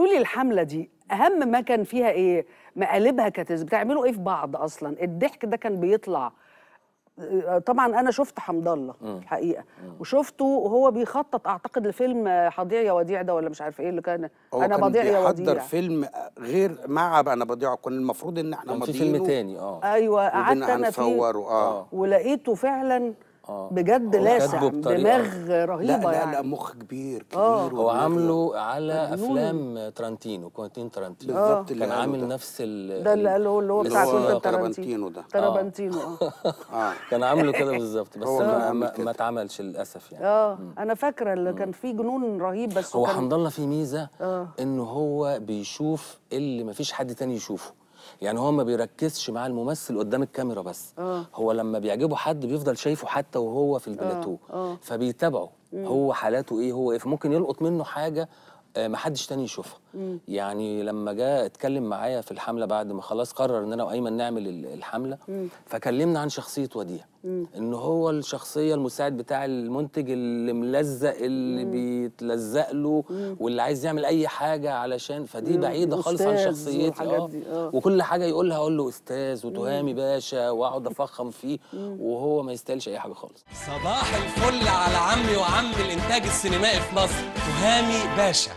قولي الحمله دي اهم ما كان فيها ايه مقالبها كانت بتعملوا ايه في بعض اصلا الضحك ده كان بيطلع آه، طبعا انا شفت حمد الله الحقيقه وشفته وهو بيخطط اعتقد لفيلم آه، حضيع يا وديع ده ولا مش عارف ايه اللي كان انا بضيع يا وديع حضر فيلم آه، غير مع انا بضيع كان المفروض ان احنا مضيعين في فيلم تاني اه ايوه قعدت انا فيه اه ولقيته فعلا آه. بجد لاسع دماغ رهيبه لا لا, يعني. لا مخ كبير آه. كبير هو عامله على افلام ترنتينو ترانتينو ترنتينو بالظبط آه. كان عامل نفس ال ده اللي قاله اللي هو بتاع كوينتين ترنتينو ده ترنتينو آه. اه كان عامله كده بالظبط بس ما, ما اتعملش للاسف يعني اه انا فاكره اللي كان فيه جنون رهيب بس هو حمد الله في ميزه انه هو بيشوف اللي ما فيش حد تاني يشوفه يعني هو ما بيركزش مع الممثل قدام الكاميرا بس آه. هو لما بيعجبه حد بيفضل شايفه حتى وهو في البلاتو آه، آه. فبيتابعه هو حالاته ايه هو ايه فممكن يلقط منه حاجه آه، محدش تاني يشوفها يعني لما جاء اتكلم معايا في الحمله بعد ما خلاص قرر ان انا وايمن نعمل الحمله مم. فكلمنا عن شخصيه وديع ان هو الشخصيه المساعد بتاع المنتج اللي ملزق اللي مم. بيتلزق له مم. واللي عايز يعمل اي حاجه علشان فدي مم. بعيده خالص عن شخصيتي آه. اه وكل حاجه يقولها اقول له استاذ وتهامي باشا واقعد افخم فيه مم. وهو ما يستاهلش اي حاجه خالص صباح الفل على عمي وعم الانتاج السينمائي في مصر تهامي باشا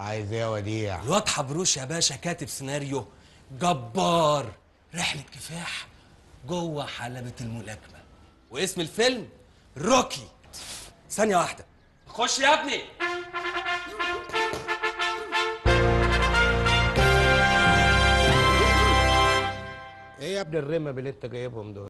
عايز ايه يا وديع الواد حبروش يا باشا كاتب سيناريو جبار رحله كفاح جوه حلبه الملاكمه واسم الفيلم روكي ثانيه واحده خش يا ابني ايه يا ابن الرمه اللي انت جايبهم دول